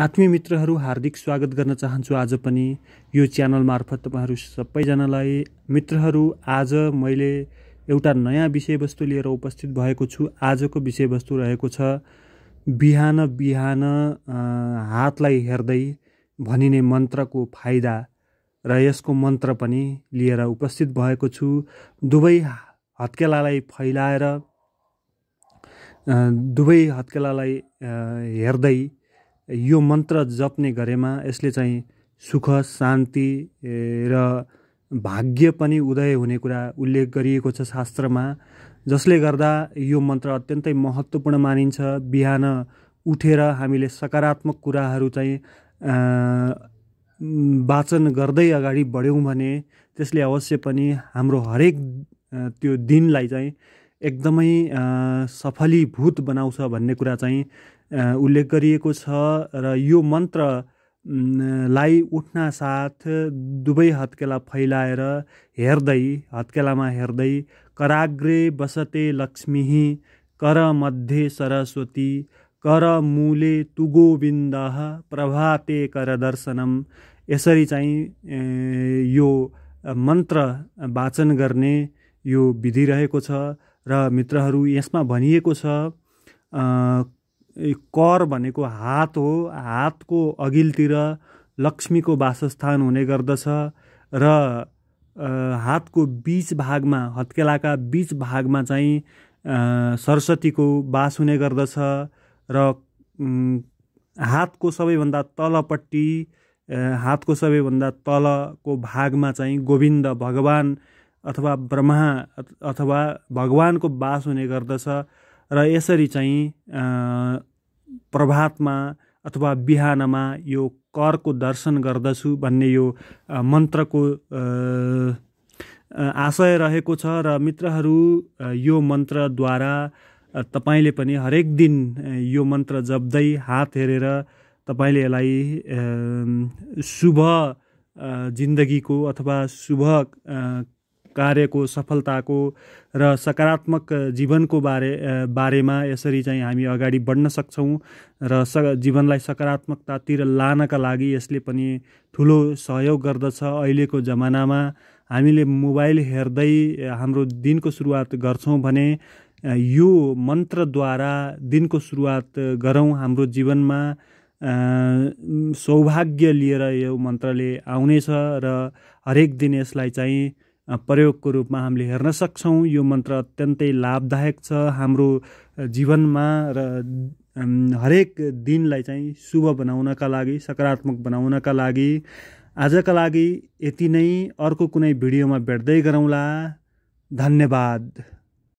आत्मीय मित्रहरू हार्दिक स्वागत गर्न चाहन्छु आज पनि यो च्यानल मार्फत तपाईँहरू सबैजनालाई मित्रहरू आज मैले एउटा नयाँ विषयवस्तु लिएर उपस्थित भएको छु आजको विषयवस्तु रहेको छ बिहान बिहान हातलाई हेर्दै भनिने मन्त्रको फाइदा र यसको मन्त्र पनि लिएर उपस्थित भएको छु दुवै हत्केलालाई फैलाएर दुवै हत्केलालाई हेर्दै यो मन्त्र जप्ने गरेमा यसले चाहिँ सुख शान्ति र भाग्य पनि उदय हुने कुरा उल्लेख गरिएको छ शास्त्रमा जसले गर्दा यो मन्त्र अत्यन्तै महत्त्वपूर्ण मानिन्छ बिहान उठेर हामीले सकारात्मक कुराहरू चाहिँ वाचन गर्दै अगाडि बढ्यौँ भने त्यसले अवश्य पनि हाम्रो हरेक त्यो दिनलाई चाहिँ एकदमै सफलीभूत बनाउँछ भन्ने कुरा चाहिँ उल्लेख गरिएको छ र यो मन्त्र लाई उठ्ना साथ दुवै हत्केला फैलाएर हेर्दै हत्केलामा हेर्दै कराग्रे बसते लक्ष्मी कर मध्ये सरस्वती कर मुले तुगोविन्द प्रभाते कर दर्शनम यसरी चाहिँ यो मन्त्र वाचन गर्ने यो विधि रहेको छ र मित्रहरू यसमा भनिएको छ कर भनेको हात हो हातको अघिल्तिर लक्ष्मीको वासस्थान हुने गर्दछ र हातको बिच भागमा हत्केलाका बिच भागमा चाहिँ सरस्वतीको बास हुने गर्दछ र हातको सबैभन्दा तलपट्टि हातको सबैभन्दा तलको भागमा चाहिँ गोविन्द भगवान् अथवा ब्रह्मा अथवा भगवानको बास हुने गर्दछ र यसरी चाहिँ प्रभातमा अथवा बिहानमा यो करको दर्शन गर्दछु भन्ने यो मन्त्रको आशय रहेको छ र मित्रहरू यो मन्त्रद्वारा तपाईँले पनि हरेक दिन यो मन्त्र जप्दै हात हेरेर तपाईँले यसलाई शुभ जिन्दगीको अथवा शुभ कार्यको सफलताको र सकारात्मक जीवनको बारे बारेमा यसरी चाहिँ हामी अगाडि बढ्न सक्छौँ र स जीवनलाई सकारात्मकतातिर लानका लागि यसले पनि ठुलो सहयोग गर्दछ अहिलेको जमानामा हामीले मोबाइल हेर्दै हाम्रो दिनको सुरुवात गर्छौँ भने यो मन्त्रद्वारा दिनको सुरुवात गरौँ हाम्रो जीवनमा सौभाग्य लिएर यो मन्त्रले आउनेछ र हरेक दिन यसलाई चाहिँ प्रयोगको रूपमा हामीले हेर्न सक्छौँ यो मन्त्र अत्यन्तै लाभदायक छ हाम्रो जीवनमा र हरेक दिनलाई चाहिँ शुभ बनाउनका लागि सकारात्मक बनाउनका लागि आजका लागि यति नै अर्को कुनै भिडियोमा भेट्दै गरौँला धन्यवाद